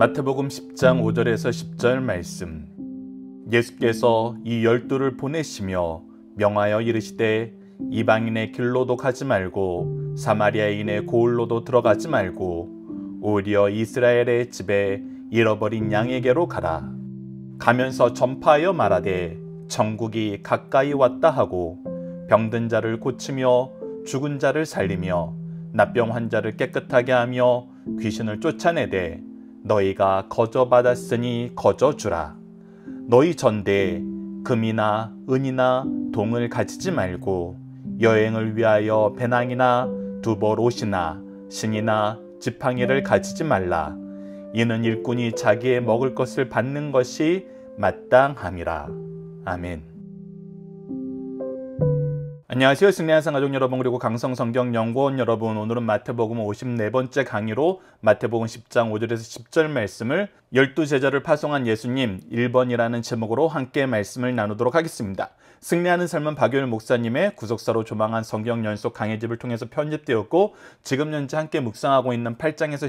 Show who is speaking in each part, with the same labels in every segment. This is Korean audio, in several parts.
Speaker 1: 마태복음 10장 5절에서 10절 말씀 예수께서 이 열두를 보내시며 명하여 이르시되 이방인의 길로도 가지 말고 사마리아인의 고을로도 들어가지 말고 오히려 이스라엘의 집에 잃어버린 양에게로 가라 가면서 전파하여 말하되 천국이 가까이 왔다 하고 병든 자를 고치며 죽은 자를 살리며 나병 환자를 깨끗하게 하며 귀신을 쫓아내되 너희가 거저 받았으니 거저 주라. 너희 전대에 금이나 은이나 동을 가지지 말고 여행을 위하여 배낭이나 두벌 옷이나 신이나 지팡이를 가지지 말라. 이는 일꾼이 자기의 먹을 것을 받는 것이 마땅함이라. 아멘. 안녕하세요. 승리한상 가족 여러분 그리고 강성성경연구원 여러분 오늘은 마태복음 54번째 강의로 마태복음 10장 5절에서 10절 말씀을 1 2 제자를 파송한 예수님 1번이라는 제목으로 함께 말씀을 나누도록 하겠습니다. 승리하는 삶은 박윤일 목사님의 구속사로 조망한 성경 연속 강의집을 통해서 편집되었고 지금 현재 함께 묵상하고 있는 8장에서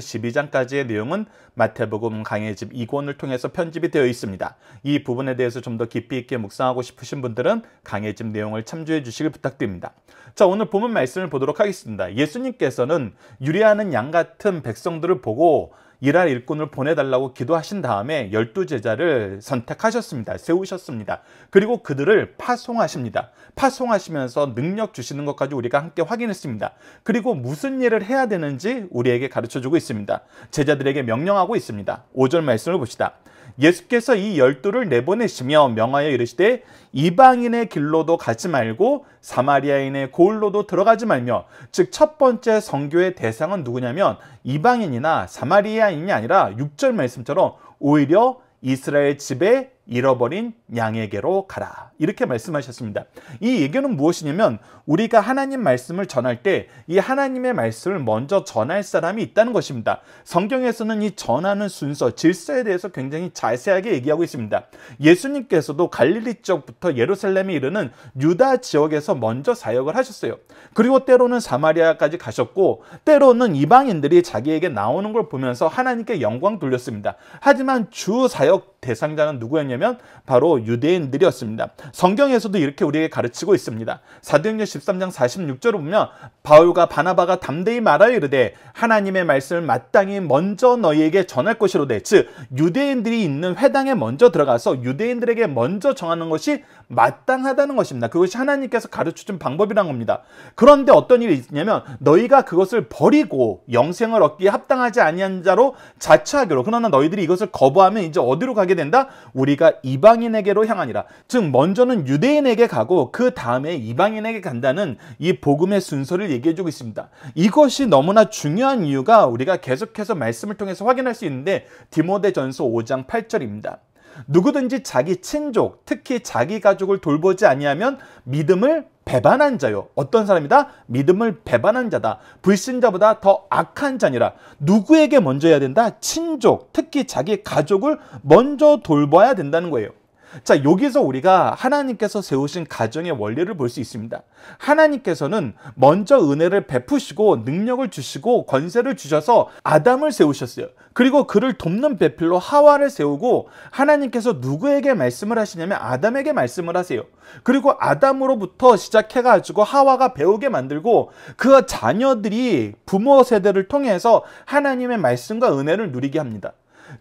Speaker 1: 12장까지의 내용은 마태복음 강의집 2권을 통해서 편집이 되어 있습니다. 이 부분에 대해서 좀 더 깊이 있게 묵상하고 싶으신 분들은 강의집 내용을 참조해 주시길 부탁드립니다. 자 오늘 본문 말씀을 보도록 하겠습니다. 예수님께서는 유리하는 양 같은 백성들을 보고 일할 일꾼을 보내달라고 기도하신 다음에 열두 제자를 선택하셨습니다. 세우셨습니다. 그리고 그들을 파송하십니다. 파송하시면서 능력 주시는 것까지 우리가 함께 확인했습니다. 그리고 무슨 일을 해야 되는지 우리에게 가르쳐주고 있습니다. 제자들에게 명령하고 있습니다. 5절 말씀을 봅시다. 예수께서 이 열두를 내보내시며 명하여 이르시되 이방인의 길로도 가지 말고 사마리아인의 고을로도 들어가지 말며 즉 첫 번째 성교의 대상은 누구냐면 이방인이나 사마리아인이 아니라 6절 말씀처럼 오히려 이스라엘 집에 잃어버린 양에게로 가라. 이렇게 말씀하셨습니다. 이얘기는 무엇이냐면 우리가 하나님 말씀을 전할 때 이 하나님의 말씀을 먼저 전할 사람이 있다는 것입니다. 성경에서는 이 전하는 순서, 질서에 대해서 굉장히 자세하게 얘기하고 있습니다. 예수님께서도 갈릴리 쪽부터 예루살렘에 이르는 유다 지역에서 먼저 사역을 하셨어요. 그리고 때로는 사마리아까지 가셨고 때로는 이방인들이 자기에게 나오는 걸 보면서 하나님께 영광 돌렸습니다. 하지만 주 사역 대상자는 누구였냐면 바로 유대인들이었습니다. 성경에서도 이렇게 우리에게 가르치고 있습니다. 사도행전 13장 46절을 보면 바울과 바나바가 담대히 말하여 이르되 하나님의 말씀을 마땅히 먼저 너희에게 전할 것이로되 즉 유대인들이 있는 회당에 먼저 들어가서 유대인들에게 먼저 정하는 것이 마땅하다는 것입니다. 그것이 하나님께서 가르쳐 준 방법이란 겁니다. 그런데 어떤 일이 있냐면 너희가 그것을 버리고 영생을 얻기에 합당하지 아니한 자로 자처하기로 그러나 너희들이 이것을 거부하면 이제 어디로 가게 된다? 우리가 이방인에게 세계로 향하니라. 즉 먼저는 유대인에게 가고 그 다음에 이방인에게 간다는 이 복음의 순서를 얘기해 주고 있습니다. 이것이 너무나 중요한 이유가 우리가 계속해서 말씀을 통해서 확인할 수 있는데 디모데전서 5장 8절입니다. 누구든지 자기 친족, 특히 자기 가족을 돌보지 아니하면 믿음을 배반한 자요. 어떤 사람이다? 믿음을 배반한 자다. 불신자보다 더 악한 자니라. 누구에게 먼저 해야 된다? 친족, 특히 자기 가족을 먼저 돌봐야 된다는 거예요. 자, 여기서 우리가 하나님께서 세우신 가정의 원리를 볼 수 있습니다. 하나님께서는 먼저 은혜를 베푸시고 능력을 주시고 권세를 주셔서 아담을 세우셨어요. 그리고 그를 돕는 배필로 하와를 세우고 하나님께서 누구에게 말씀을 하시냐면 아담에게 말씀을 하세요. 그리고 아담으로부터 시작해가지고 하와가 배우게 만들고 그 자녀들이 부모 세대를 통해서 하나님의 말씀과 은혜를 누리게 합니다.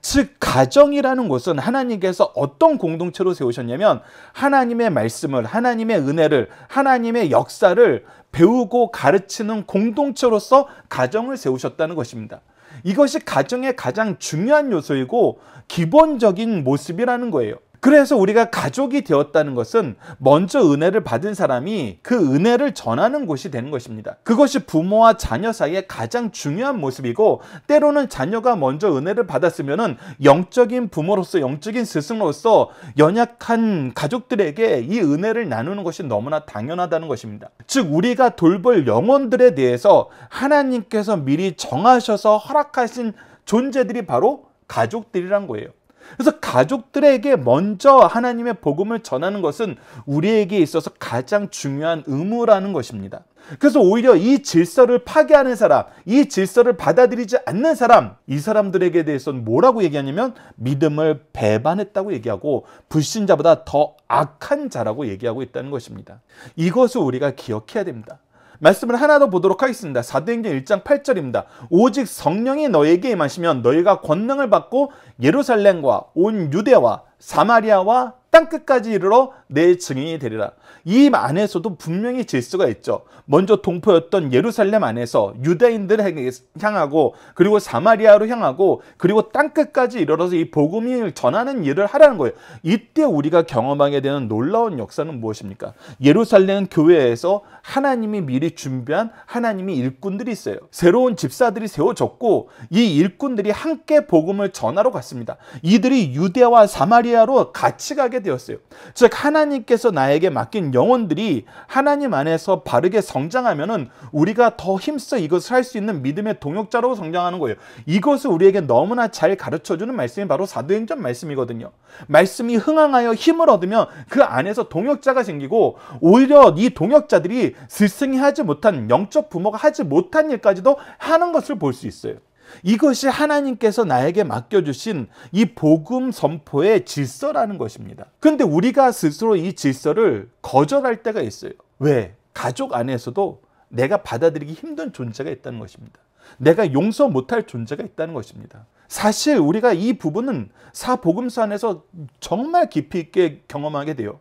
Speaker 1: 즉 가정이라는 곳은 하나님께서 어떤 공동체로 세우셨냐면 하나님의 말씀을 하나님의 은혜를 하나님의 역사를 배우고 가르치는 공동체로서 가정을 세우셨다는 것입니다. 이것이 가정의 가장 중요한 요소이고 기본적인 모습이라는 거예요. 그래서 우리가 가족이 되었다는 것은 먼저 은혜를 받은 사람이 그 은혜를 전하는 곳이 되는 것입니다. 그것이 부모와 자녀 사이의 가장 중요한 모습이고 때로는 자녀가 먼저 은혜를 받았으면 영적인 부모로서 영적인 스승으로서 연약한 가족들에게 이 은혜를 나누는 것이 너무나 당연하다는 것입니다. 즉 우리가 돌볼 영혼들에 대해서 하나님께서 미리 정하셔서 허락하신 존재들이 바로 가족들이란 거예요. 그래서 가족들에게 먼저 하나님의 복음을 전하는 것은 우리에게 있어서 가장 중요한 의무라는 것입니다. 그래서 오히려 이 질서를 파괴하는 사람, 이 질서를 받아들이지 않는 사람, 이 사람들에게 대해서는 뭐라고 얘기하냐면 믿음을 배반했다고 얘기하고 불신자보다 더 악한 자라고 얘기하고 있다는 것입니다. 이것을 우리가 기억해야 됩니다. 말씀을 하나 더 보도록 하겠습니다. 사도행전 1장 8절입니다. 오직 성령이 너에게 임하시면 너희가 권능을 받고 예루살렘과 온 유대와 사마리아와 땅끝까지 이르러 내 증인이 되리라. 이 안에서도 분명히 질서가 있죠. 먼저 동포였던 예루살렘 안에서 유대인들을 향하고 그리고 사마리아로 향하고 그리고 땅끝까지 이르러서 이 복음을 전하는 일을 하라는 거예요. 이때 우리가 경험하게 되는 놀라운 역사는 무엇입니까? 예루살렘 교회에서 하나님이 미리 준비한 하나님이 일꾼들이 있어요. 새로운 집사들이 세워졌고 이 일꾼들이 함께 복음을 전하러 갔어요. 왔습니다. 이들이 유대와 사마리아로 같이 가게 되었어요. 즉 하나님께서 나에게 맡긴 영혼들이 하나님 안에서 바르게 성장하면 우리가 더 힘써 이것을 할 수 있는 믿음의 동역자로 성장하는 거예요. 이것을 우리에게 너무나 잘 가르쳐 주는 말씀이 바로 사도행전 말씀이거든요. 말씀이 흥황하여 힘을 얻으면 그 안에서 동역자가 생기고 오히려 이 동역자들이 스승이 하지 못한 영적 부모가 하지 못한 일까지도 하는 것을 볼 수 있어요. 이것이 하나님께서 나에게 맡겨주신 이 복음 선포의 질서라는 것입니다. 근데 우리가 스스로 이 질서를 거절할 때가 있어요. 왜? 가족 안에서도 내가 받아들이기 힘든 존재가 있다는 것입니다. 내가 용서 못할 존재가 있다는 것입니다. 사실 우리가 이 부분은 사복음서 안에서 정말 깊이 있게 경험하게 돼요.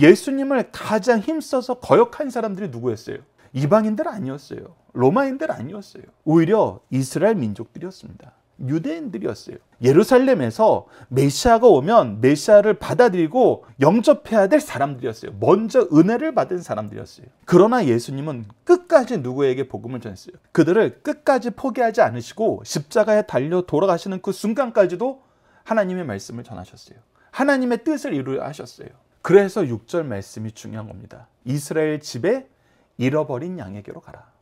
Speaker 1: 예수님을 가장 힘써서 거역한 사람들이 누구였어요? 이방인들 아니었어요. 로마인들 아니었어요. 오히려 이스라엘 민족들이었습니다. 유대인들이었어요. 예루살렘에서 메시아가 오면 메시아를 받아들이고 영접해야 될 사람들이었어요. 먼저 은혜를 받은 사람들이었어요. 그러나 예수님은 끝까지 누구에게 복음을 전했어요. 그들을 끝까지 포기하지 않으시고 십자가에 달려 돌아가시는 그 순간까지도 하나님의 말씀을 전하셨어요. 하나님의 뜻을 이루려 하셨어요. 그래서 6절 말씀이 중요한 겁니다. 이스라엘 집에 잃어버린 양에게로 가라.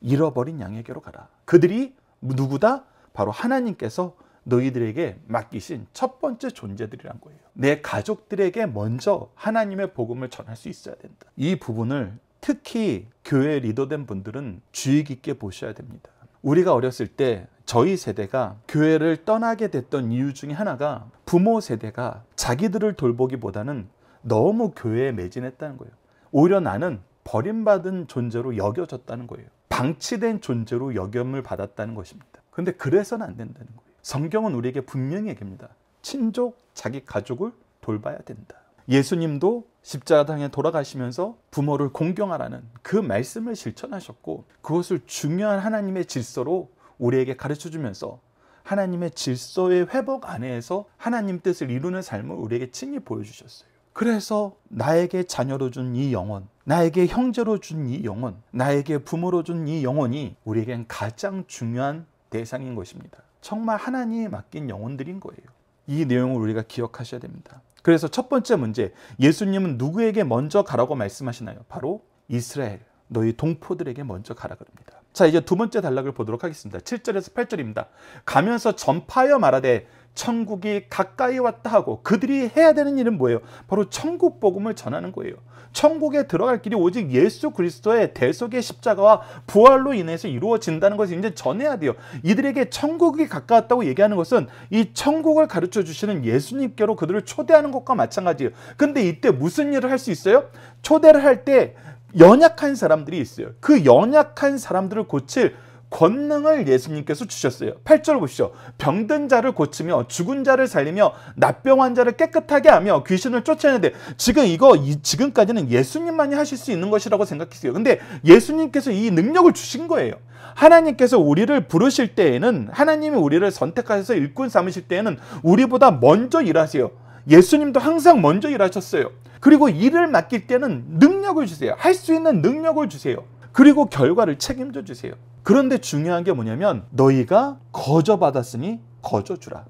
Speaker 1: 잃어버린 양에게로 가라. 그들이 누구다? 바로 하나님께서 너희들에게 맡기신 첫 번째 존재들이란 거예요. 내 가족들에게 먼저 하나님의 복음을 전할 수 있어야 된다. 이 부분을 특히 교회 리더된 분들은 주의 깊게 보셔야 됩니다. 우리가 어렸을 때 저희 세대가 교회를 떠나게 됐던 이유 중에 하나가 부모 세대가 자기들을 돌보기보다는 너무 교회에 매진했다는 거예요. 오히려 나는 버림받은 존재로 여겨졌다는 거예요. 방치된 존재로 여김을 받았다는 것입니다. 그런데 그래서는 안 된다는 거예요. 성경은 우리에게 분명히 얘기합니다. 친족, 자기 가족을 돌봐야 된다. 예수님도 십자가당에 돌아가시면서 부모를 공경하라는 그 말씀을 실천하셨고 그것을 중요한 하나님의 질서로 우리에게 가르쳐 주면서 하나님의 질서의 회복 안에서 하나님 뜻을 이루는 삶을 우리에게 친히 보여주셨어요. 그래서 나에게 자녀로 준 이 영혼, 나에게 형제로 준 이 영혼, 나에게 부모로 준 이 영혼이 우리에겐 가장 중요한 대상인 것입니다. 정말 하나님이 맡긴 영혼들인 거예요. 이 내용을 우리가 기억하셔야 됩니다. 그래서 첫 번째 문제, 예수님은 누구에게 먼저 가라고 말씀하시나요? 바로 이스라엘, 너희 동포들에게 먼저 가라 그럽니다. 자 이제 두 번째 단락을 보도록 하겠습니다. 7절에서 8절입니다. 가면서 전파하여 말하되 천국이 가까이 왔다 하고 그들이 해야 되는 일은 뭐예요? 바로 천국 복음을 전하는 거예요. 천국에 들어갈 길이 오직 예수 그리스도의 대속의 십자가와 부활로 인해서 이루어진다는 것을 이제 전해야 돼요. 이들에게 천국이 가까웠다고 얘기하는 것은 이 천국을 가르쳐 주시는 예수님께로 그들을 초대하는 것과 마찬가지예요. 근데 이때 무슨 일을 할 수 있어요? 초대를 할때 연약한 사람들이 있어요. 그 연약한 사람들을 고칠 권능을 예수님께서 주셨어요. 8절 보시죠. 병든 자를 고치며 죽은 자를 살리며 납병 환자를 깨끗하게 하며 귀신을 쫓아내는데 지금 이거 이, 지금까지는 예수님만이 하실 수 있는 것이라고 생각했어요. 근데 예수님께서 이 능력을 주신 거예요. 하나님께서 우리를 부르실 때에는 하나님이 우리를 선택하셔서 일꾼 삼으실 때에는 우리보다 먼저 일하세요. 예수님도 항상 먼저 일하셨어요. 그리고 일을 맡길 때는 능력을 주세요. 할 수 있는 능력을 주세요. 그리고 결과를 책임져 주세요. 그런데 중요한 게 뭐냐면 너희가 거저 받았으니 거저 주라.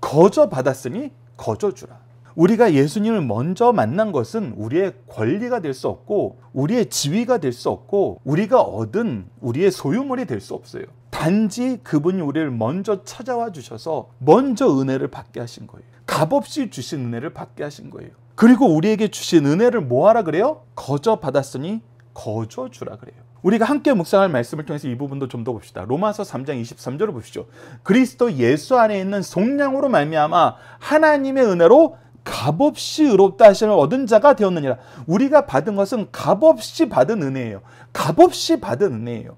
Speaker 1: 거저 받았으니 거저 주라. 우리가 예수님을 먼저 만난 것은 우리의 권리가 될 수 없고 우리의 지위가 될 수 없고 우리가 얻은 우리의 소유물이 될 수 없어요. 단지 그분이 우리를 먼저 찾아와 주셔서 먼저 은혜를 받게 하신 거예요. 값없이 주신 은혜를 받게 하신 거예요. 그리고 우리에게 주신 은혜를 뭐하라 그래요? 거저 받았으니 거저 주라 그래요. 우리가 함께 묵상할 말씀을 통해서 이 부분도 좀 더 봅시다. 로마서 3장 23절을 보시죠. 그리스도 예수 안에 있는 속량으로 말미암아 하나님의 은혜로 값없이 의롭다 하심을 얻은 자가 되었느니라. 우리가 받은 것은 값없이 받은 은혜예요. 값없이 받은 은혜예요.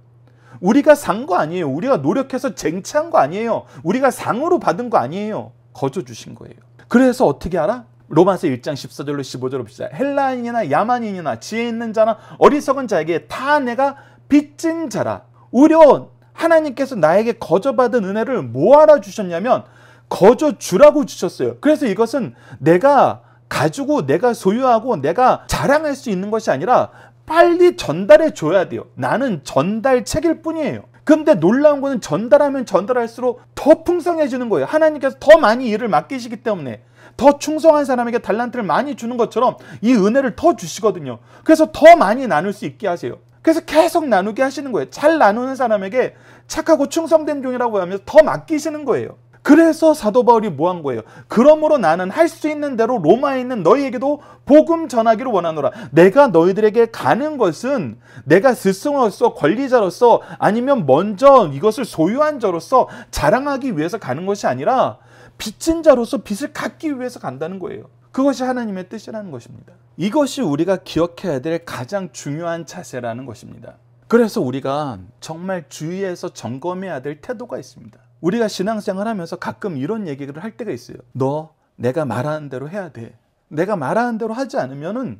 Speaker 1: 우리가 산 거 아니에요. 우리가 노력해서 쟁취한 거 아니에요. 우리가 상으로 받은 거 아니에요. 거저 주신 거예요. 그래서 어떻게 알아? 로마서 1장 14절로 15절 봅시다. 헬라인이나 야만인이나 지혜 있는 자나 어리석은 자에게 다 내가 빚진 자라. 우려 하나님께서 나에게 거저 받은 은혜를 뭐하라 주셨냐면 거저 주라고 주셨어요. 그래서 이것은 내가 가지고 내가 소유하고 내가 자랑할 수 있는 것이 아니라 빨리 전달해 줘야 돼요. 나는 전달책일 뿐이에요. 근데 놀라운 거는 전달하면 전달할수록 더 풍성해지는 거예요. 하나님께서 더 많이 일을 맡기시기 때문에 더 충성한 사람에게 달란트를 많이 주는 것처럼 이 은혜를 더 주시거든요. 그래서 더 많이 나눌 수 있게 하세요. 그래서 계속 나누게 하시는 거예요. 잘 나누는 사람에게 착하고 충성된 종이라고 하면서 더 맡기시는 거예요. 그래서 사도 바울이 뭐 한 거예요? 그러므로 나는 할 수 있는 대로 로마에 있는 너희에게도 복음 전하기를 원하노라. 내가 너희들에게 가는 것은 내가 스승으로서 권리자로서 아니면 먼저 이것을 소유한 자로서 자랑하기 위해서 가는 것이 아니라 빚진 자로서 빚을 갚기 위해서 간다는 거예요. 그것이 하나님의 뜻이라는 것입니다. 이것이 우리가 기억해야 될 가장 중요한 자세라는 것입니다. 그래서 우리가 정말 주의해서 점검해야 될 태도가 있습니다. 우리가 신앙생활 하면서 가끔 이런 얘기를 할 때가 있어요. 너 내가 말하는 대로 해야 돼. 내가 말하는 대로 하지 않으면너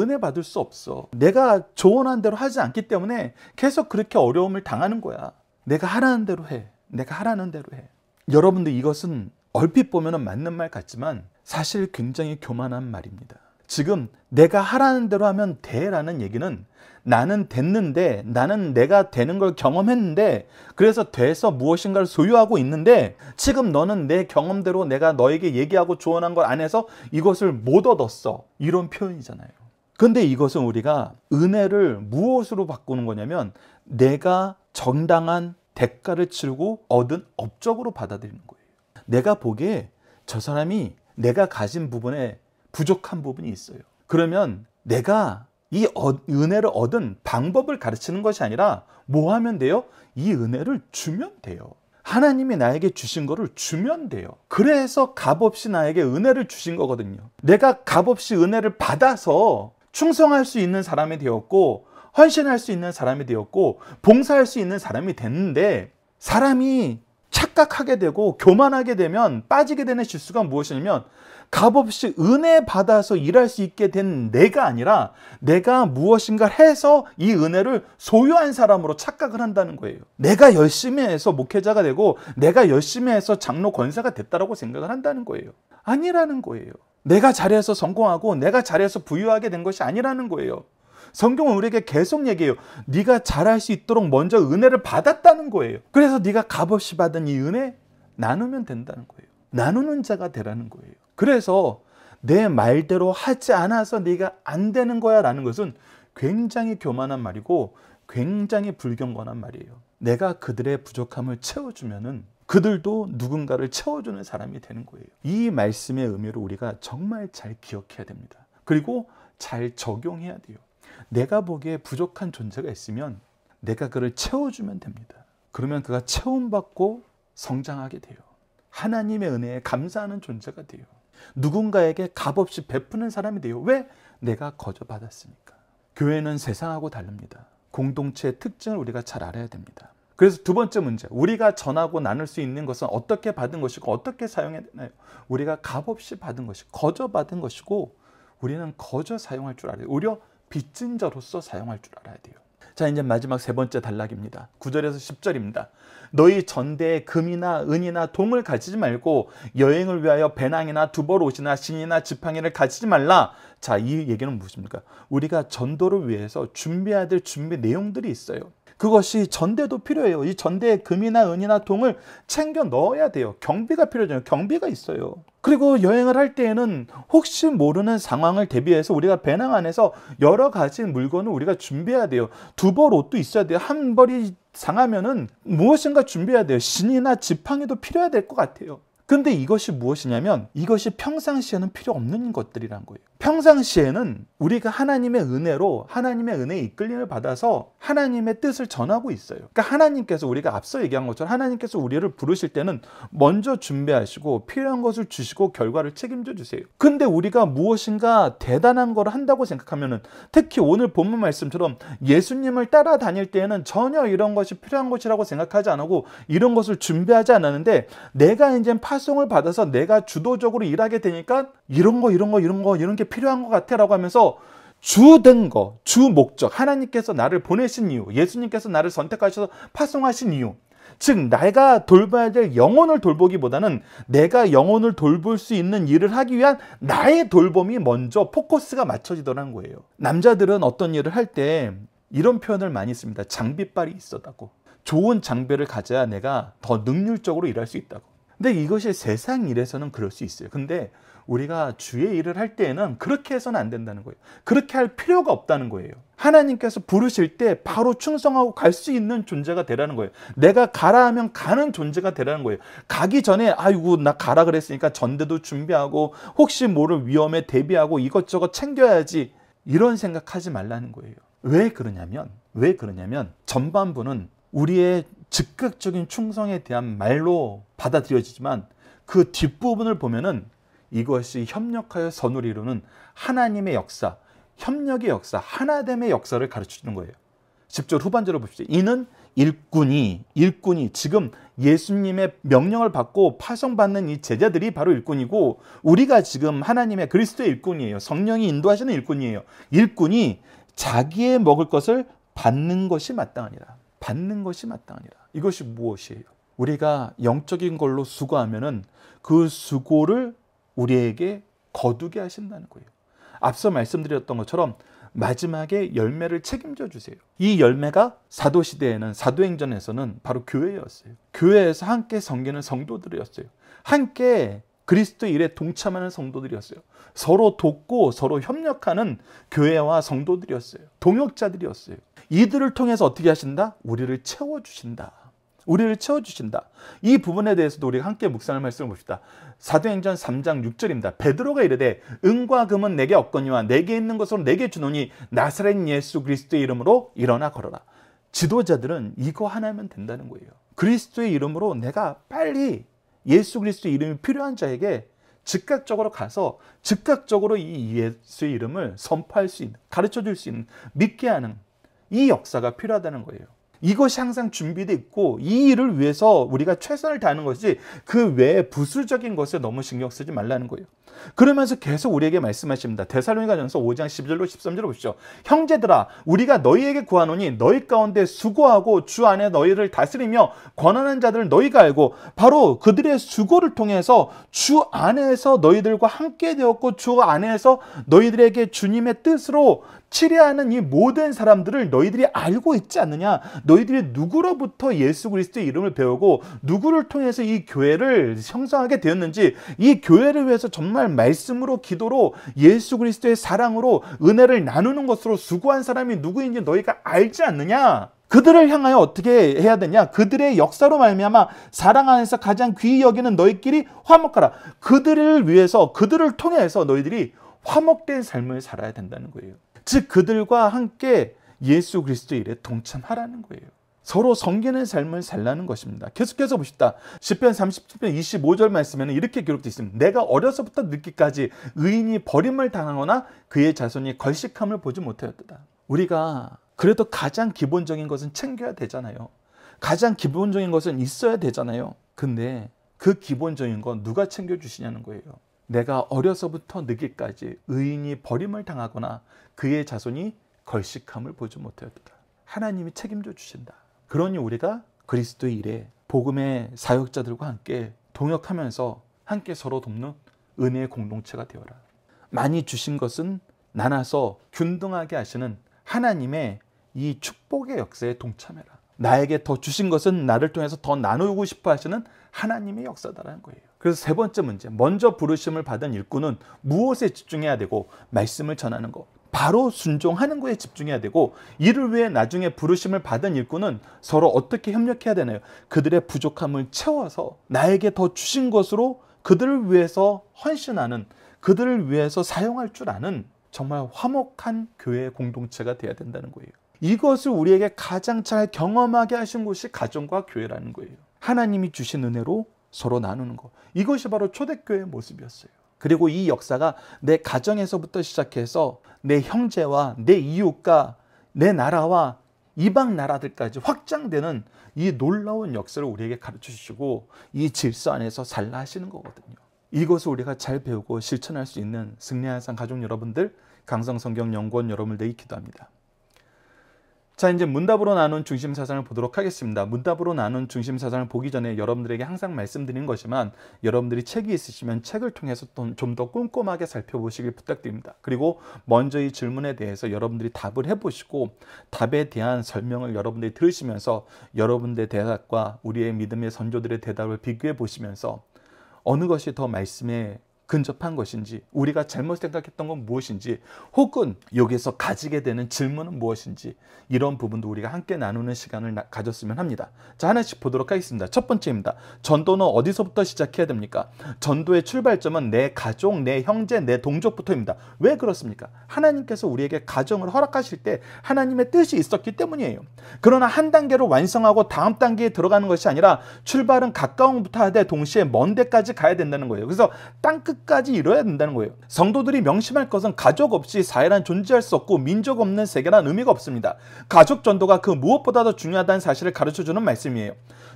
Speaker 1: 은혜 받을 수 없어. 내가 조언한 대로 하지 않기 때문에 계속 그렇게 어려움을 당하는 거야. 내가 하라는 대로 해. 내가 하라는 대로 해. 여러분들 이것은 얼핏 보면 맞는 말 같지만 사실 굉장히 교만한 말입니다. 지금 내가 하라는 대로 하면 돼라는 얘기는 나는 됐는데 나는 내가 되는 걸 경험했는데 그래서 돼서 무엇인가를 소유하고 있는데 지금 너는 내 경험대로 내가 너에게 얘기하고 조언한 걸 안 해서 이것을 못 얻었어 이런 표현이잖아요 근데 이것은 우리가 은혜를 무엇으로 바꾸는 거냐면 내가 정당한 대가를 치르고 얻은 업적으로 받아들이는 거예요 내가 보기에 저 사람이 내가 가진 부분에 부족한 부분이 있어요. 그러면 내가 이 어, 은혜를 얻은 방법을 가르치는 것이 아니라 뭐 하면 돼요? 이 은혜를 주면 돼요. 하나님이 나에게 주신 거를 주면 돼요. 그래서 값없이 나에게 은혜를 주신 거거든요. 내가 값없이 은혜를 받아서 충성할 수 있는 사람이 되었고 헌신할 수 있는 사람이 되었고 봉사할 수 있는 사람이 됐는데 사람이 착각하게 되고 교만하게 되면 빠지게 되는 실수가 무엇이냐면 값없이 은혜 받아서 일할 수 있게 된 내가 아니라 내가 무엇인가 해서 이 은혜를 소유한 사람으로 착각을 한다는 거예요. 내가 열심히 해서 목회자가 되고 내가 열심히 해서 장로 권사가 됐다라고 생각을 한다는 거예요. 아니라는 거예요. 내가 잘해서 성공하고 내가 잘해서 부유하게 된 것이 아니라는 거예요. 성경은 우리에게 계속 얘기해요. 네가 잘할 수 있도록 먼저 은혜를 받았다는 거예요. 그래서 네가 값없이 받은 이 은혜 나누면 된다는 거예요. 나누는 자가 되라는 거예요. 그래서 내 말대로 하지 않아서 네가 안 되는 거야 라는 것은 굉장히 교만한 말이고 굉장히 불경건한 말이에요. 내가 그들의 부족함을 채워주면은 그들도 누군가를 채워주는 사람이 되는 거예요. 이 말씀의 의미를 우리가 정말 잘 기억해야 됩니다. 그리고 잘 적용해야 돼요. 내가 보기에 부족한 존재가 있으면 내가 그를 채워주면 됩니다. 그러면 그가 채움받고 성장하게 돼요. 하나님의 은혜에 감사하는 존재가 돼요. 누군가에게 값없이 베푸는 사람이 돼요. 왜? 내가 거저 받았으니까. 교회는 세상하고 다릅니다. 공동체의 특징을 우리가 잘 알아야 됩니다. 그래서 두 번째 문제, 우리가 전하고 나눌 수 있는 것은 어떻게 받은 것이고 어떻게 사용해야 되나요? 우리가 값없이 받은 것이, 거저 받은 것이고 우리는 거저 사용할 줄 알아야 돼요. 오히려 빚진 자로서 사용할 줄 알아야 돼요. 자, 이제 마지막 세 번째 단락입니다. 9절에서 10절입니다. 너희 전대에 금이나 은이나 동을 가지지 말고 여행을 위하여 배낭이나 두벌옷이나 신이나 지팡이를 가지지 말라. 자, 이 얘기는 무엇입니까? 우리가 전도를 위해서 준비해야 될 준비 내용들이 있어요. 그것이 전대도 필요해요. 이 전대에 금이나 은이나 동을 챙겨 넣어야 돼요. 경비가 필요해요 경비가 있어요. 그리고 여행을 할 때에는 혹시 모르는 상황을 대비해서 우리가 배낭 안에서 여러 가지 물건을 우리가 준비해야 돼요. 두 벌 옷도 있어야 돼요. 한 벌이 상하면은 무엇인가 준비해야 돼요. 신이나 지팡이도 필요해야 될 것 같아요. 근데 이것이 무엇이냐면 이것이 평상시에는 필요 없는 것들이란 거예요. 평상시에는 우리가 하나님의 은혜로 하나님의 은혜의 이끌림을 받아서 하나님의 뜻을 전하고 있어요. 그러니까 하나님께서 우리가 앞서 얘기한 것처럼 하나님께서 우리를 부르실 때는 먼저 준비하시고 필요한 것을 주시고 결과를 책임져 주세요. 근데 우리가 무엇인가 대단한 걸 한다고 생각하면은 특히 오늘 본문 말씀처럼 예수님을 따라다닐 때에는 전혀 이런 것이 필요한 것이라고 생각하지 않고 이런 것을 준비하지 않았는데 내가 이제 파 파송을 받아서 내가 주도적으로 일하게 되니까 이런 거 이런 거 이런 거 이런 게 필요한 것 같아 라고 하면서 주된 거, 주 목적, 하나님께서 나를 보내신 이유, 예수님께서 나를 선택하셔서 파송하신 이유, 즉 내가 돌봐야 될 영혼을 돌보기보다는 내가 영혼을 돌볼 수 있는 일을 하기 위한 나의 돌봄이 먼저 포커스가 맞춰지더라는 거예요. 남자들은 어떤 일을 할 때 이런 표현을 많이 씁니다. 장비빨이 있었다고. 좋은 장비를 가져야 내가 더 능률적으로 일할 수 있다고. 근데 이것이 세상 일에서는 그럴 수 있어요. 근데 우리가 주의 일을 할 때에는 그렇게 해서는 안 된다는 거예요. 그렇게 할 필요가 없다는 거예요. 하나님께서 부르실 때 바로 충성하고 갈 수 있는 존재가 되라는 거예요. 내가 가라 하면 가는 존재가 되라는 거예요. 가기 전에 아이고 나 가라 그랬으니까 전대도 준비하고 혹시 모를 위험에 대비하고 이것저것 챙겨야지 이런 생각하지 말라는 거예요. 왜 그러냐면 왜 그러냐면 전반부는 우리의 즉각적인 충성에 대한 말로 받아들여지지만 그 뒷부분을 보면은 이것이 협력하여 선을 이루는 하나님의 역사, 협력의 역사, 하나됨의 역사를 가르치는 거예요. 10절 후반절을 봅시다. 이는 일꾼이, 일꾼이 지금 예수님의 명령을 받고 파송받는 이 제자들이 바로 일꾼이고 우리가 지금 하나님의 그리스도의 일꾼이에요. 성령이 인도하시는 일꾼이에요. 일꾼이 자기의 먹을 것을 받는 것이 마땅하니라. 받는 것이 마땅하니라. 이것이 무엇이에요? 우리가 영적인 걸로 수고하면은 그 수고를 우리에게 거두게 하신다는 거예요. 앞서 말씀드렸던 것처럼 마지막에 열매를 책임져 주세요. 이 열매가 사도 시대에는 사도행전에서는 바로 교회였어요. 교회에서 함께 섬기는 성도들이었어요. 함께 그리스도 일에 동참하는 성도들이었어요. 서로 돕고 서로 협력하는 교회와 성도들이었어요. 동역자들이었어요. 이들을 통해서 어떻게 하신다? 우리를 채워주신다. 우리를 채워주신다. 이 부분에 대해서도 우리가 함께 묵상을 말씀을 봅시다. 사도행전 3장 6절입니다. 베드로가 이르되 은과 금은 내게 없거니와 내게 있는 것으로 내게 주노니 나사렛 예수 그리스도의 이름으로 일어나 걸어라. 지도자들은 이거 하나면 된다는 거예요. 그리스도의 이름으로 내가 빨리 예수 그리스도의 이름이 필요한 자에게 즉각적으로 가서 즉각적으로 이 예수의 이름을 선포할 수 있는, 가르쳐 줄 수 있는, 믿게 하는 이 역사가 필요하다는 거예요. 이것이 항상 준비돼 있고 이 일을 위해서 우리가 최선을 다하는 것이지 그 외에 부수적인 것에 너무 신경 쓰지 말라는 거예요. 그러면서 계속 우리에게 말씀하십니다. 데살로니가전서 5장 11절로 13절을 보시오 형제들아 우리가 너희에게 구하노니 너희 가운데 수고하고 주 안에 너희를 다스리며 권하는 자들을 너희가 알고 바로 그들의 수고를 통해서 주 안에서 너희들과 함께 되었고 주 안에서 너희들에게 주님의 뜻으로 치리하는 이 모든 사람들을 너희들이 알고 있지 않느냐? 너희들이 누구로부터 예수 그리스도의 이름을 배우고 누구를 통해서 이 교회를 형성하게 되었는지 이 교회를 위해서 정말 말씀으로 기도로 예수 그리스도의 사랑으로 은혜를 나누는 것으로 수고한 사람이 누구인지 너희가 알지 않느냐? 그들을 향하여 어떻게 해야 되냐? 그들의 역사로 말미암아 사랑 안에서 가장 귀히 여기는 너희끼리 화목하라. 그들을 위해서 그들을 통해서 너희들이 화목된 삶을 살아야 된다는 거예요. 즉 그들과 함께 예수 그리스도 일에 동참하라는 거예요. 서로 성기는 삶을 살라는 것입니다. 계속해서 보십시다 10편 37편 25절 말씀에는 이렇게 기록되어 있습니다. 내가 어려서부터 늦기까지 의인이 버림을 당하거나 그의 자손이 걸식함을 보지 못하였다. 우리가 그래도 가장 기본적인 것은 챙겨야 되잖아요. 가장 기본적인 것은 있어야 되잖아요. 근데 그 기본적인 건 누가 챙겨주시냐는 거예요. 내가 어려서부터 늙기까지 의인이 버림을 당하거나 그의 자손이 걸식함을 보지 못하였다. 하나님이 책임져 주신다. 그러니 우리가 그리스도의 일에 복음의 사역자들과 함께 동역하면서 함께 서로 돕는 은혜의 공동체가 되어라. 많이 주신 것은 나눠서 균등하게 하시는 하나님의 이 축복의 역사에 동참해라. 나에게 더 주신 것은 나를 통해서 더 나누고 싶어 하시는 하나님의 역사다라는 거예요. 그래서 세 번째 문제, 먼저 부르심을 받은 일꾼은 무엇에 집중해야 되고 말씀을 전하는 것, 바로 순종하는 것에 집중해야 되고 이를 위해 나중에 부르심을 받은 일꾼은 서로 어떻게 협력해야 되나요? 그들의 부족함을 채워서 나에게 더 주신 것으로 그들을 위해서 헌신하는 그들을 위해서 사용할 줄 아는 정말 화목한 교회 의 공동체가 되어야 된다는 거예요. 이것을 우리에게 가장 잘 경험하게 하신 곳이 가정과 교회라는 거예요. 하나님이 주신 은혜로 서로 나누는 것. 이것이 바로 초대교회의 모습이었어요. 그리고 이 역사가 내 가정에서부터 시작해서 내 형제와 내 이웃과 내 나라와 이방 나라들까지 확장되는 이 놀라운 역사를 우리에게 가르쳐 주시고 이 질서 안에서 살라 하시는 거거든요. 이것을 우리가 잘 배우고 실천할 수 있는 승리한 상 가족 여러분들, 강성성경연구원 여러분들 기도합니다. 자 이제 문답으로 나눈 중심 사상을 보도록 하겠습니다. 문답으로 나눈 중심 사상을 보기 전에 여러분들에게 항상 말씀드린 것이지만 여러분들이 책이 있으시면 책을 통해서 좀 더 꼼꼼하게 살펴보시길 부탁드립니다. 그리고 먼저 이 질문에 대해서 여러분들이 답을 해보시고 답에 대한 설명을 여러분들이 들으시면서 여러분들의 대답과 우리의 믿음의 선조들의 대답을 비교해 보시면서 어느 것이 더 말씀에 근접한 것인지 우리가 잘못 생각했던 건 무엇인지 혹은 여기에서 가지게 되는 질문은 무엇인지 이런 부분도 우리가 함께 나누는 시간을 가졌으면 합니다. 자 하나씩 보도록 하겠습니다. 첫 번째입니다. 전도는 어디서부터 시작해야 됩니까? 전도의 출발점은 내 가족, 내 형제, 내 동족부터입니다. 왜 그렇습니까? 하나님께서 우리에게 가정을 허락하실 때 하나님의 뜻이 있었기 때문이에요. 그러나 한 단계로 완성하고 다음 단계에 들어가는 것이 아니라 출발은 가까운부터 하되 동시에 먼 데까지 가야 된다는 거예요. 그래서 땅끝 끝까지 이뤄야 된다는 거예요. 성도들이 명심할 것은 가족 없이 사회란 존재할 수 없고 민족 없는 세계란 의미가 없습니다. 가족 전도가 그 무엇보다도 중요하다는 사실을 가르쳐주는 말씀이에요.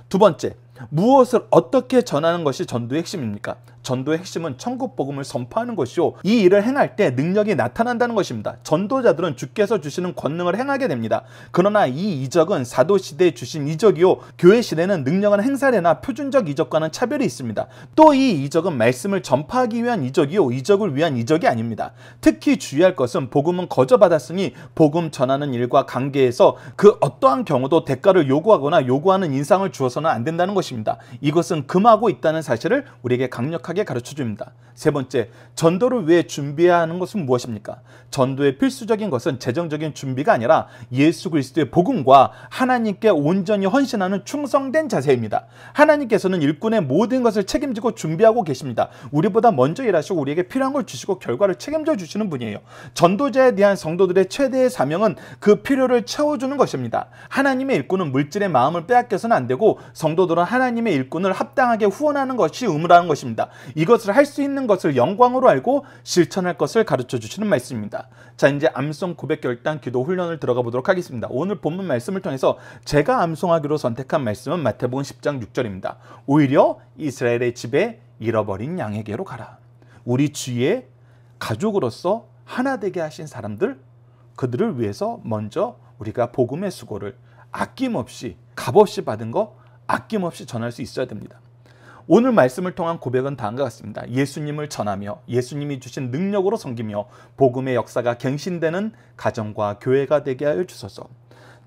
Speaker 1: 두 번째, 무엇을 어떻게 전하는 것이 전도의 핵심입니까? 전도의 핵심은 천국 복음을 선포하는 것이요 이 일을 행할 때 능력이 나타난다는 것입니다. 전도자들은 주께서 주시는 권능을 행하게 됩니다. 그러나 이 이적은 사도 시대에 주신 이적이요 교회 시대는 능력은 행사례나 표준적 이적과는 차별이 있습니다. 또 이 이적은 말씀을 전파하기 위한 이적이요 이적을 위한 이적이 아닙니다. 특히 주의할 것은 복음은 거저 받았으니 복음 전하는 일과 관계에서 그 어떠한 경우도 대가를 요구하거나 요구하는 인상을 주어서는 안 된다는 것입니다. 것입니다. 이것은 금하고 있다는 사실을 우리에게 강력하게 가르쳐 줍니다. 세 번째, 전도를 위해 준비해야 하는 것은 무엇입니까? 전도의 필수적인 것은 재정적인 준비가 아니라 예수 그리스도의 복음과 하나님께 온전히 헌신하는 충성된 자세입니다. 하나님께서는 일꾼의 모든 것을 책임지고 준비하고 계십니다. 우리보다 먼저 일하시고 우리에게 필요한 걸 주시고 결과를 책임져 주시는 분이에요. 전도자에 대한 성도들의 최대의 사명은 그 필요를 채워주는 것입니다. 하나님의 일꾼은 물질의 마음을 빼앗겨서는 안 되고 성도들은 하나 하나님의 일꾼을 합당하게 후원하는 것이 의무라는 것입니다. 이것을 할 수 있는 것을 영광으로 알고 실천할 것을 가르쳐 주시는 말씀입니다. 자, 이제 암송 고백 결단 기도 훈련을 들어가 보도록 하겠습니다. 오늘 본문 말씀을 통해서 제가 암송하기로 선택한 말씀은 마태복음 10장 6절입니다. 오히려 이스라엘의 집에 잃어버린 양에게로 가라. 우리 주의 가족으로서 하나 되게 하신 사람들 그들을 위해서 먼저 우리가 복음의 수고를 아낌없이 값없이 받은 거 아낌없이 전할 수 있어야 됩니다. 오늘 말씀을 통한 고백은 다음과 같습니다. 예수님을 전하며 예수님이 주신 능력으로 섬기며 복음의 역사가 갱신되는 가정과 교회가 되게 하여 주소서.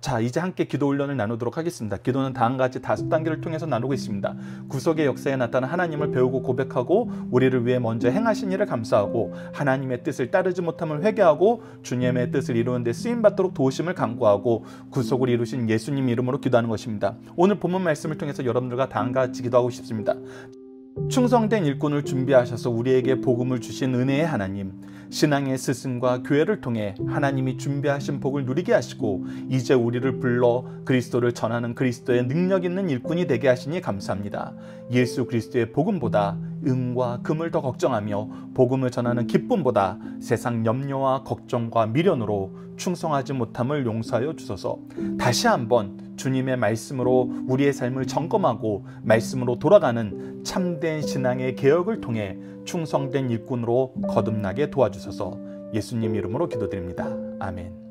Speaker 1: 자, 이제 함께 기도 훈련을 나누도록 하겠습니다. 기도는 다음과 같이 다섯 단계를 통해서 나누고 있습니다. 구석의 역사에 나타난 하나님을 배우고 고백하고 우리를 위해 먼저 행하신 일을 감사하고 하나님의 뜻을 따르지 못함을 회개하고 주님의 뜻을 이루는 데 쓰임 받도록 도우심을 간구하고 구속을 이루신 예수님 이름으로 기도하는 것입니다. 오늘 본문 말씀을 통해서 여러분들과 다음 같이 기도하고 싶습니다. 충성된 일꾼을 준비하셔서 우리에게 복음을 주신 은혜의 하나님, 신앙의 스승과 교회를 통해 하나님이 준비하신 복을 누리게 하시고 이제 우리를 불러 그리스도를 전하는 그리스도의 능력 있는 일꾼이 되게 하시니 감사합니다. 예수 그리스도의 복음보다 은과 금을 더 걱정하며 복음을 전하는 기쁨보다 세상 염려와 걱정과 미련으로 충성하지 못함을 용서하여 주소서. 다시 한번 주님의 말씀으로 우리의 삶을 점검하고 말씀으로 돌아가는 참된 신앙의 개혁을 통해 충성된 일꾼으로 거듭나게 도와주셔서 예수님 이름으로 기도드립니다. 아멘.